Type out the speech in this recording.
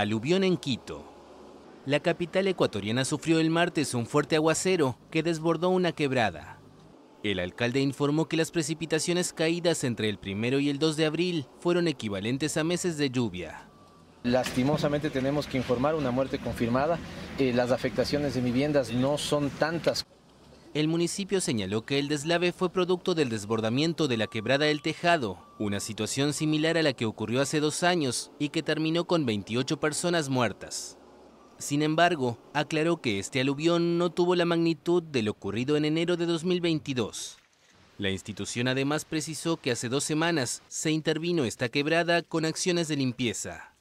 aluvión en Quito. La capital ecuatoriana sufrió el martes un fuerte aguacero que desbordó una quebrada. El alcalde informó que las precipitaciones caídas entre el 1 y el 2 de abril fueron equivalentes a meses de lluvia. Lastimosamente tenemos que informar una muerte confirmada. Eh, las afectaciones de viviendas no son tantas. El municipio señaló que el deslave fue producto del desbordamiento de la quebrada del Tejado, una situación similar a la que ocurrió hace dos años y que terminó con 28 personas muertas. Sin embargo, aclaró que este aluvión no tuvo la magnitud de lo ocurrido en enero de 2022. La institución además precisó que hace dos semanas se intervino esta quebrada con acciones de limpieza.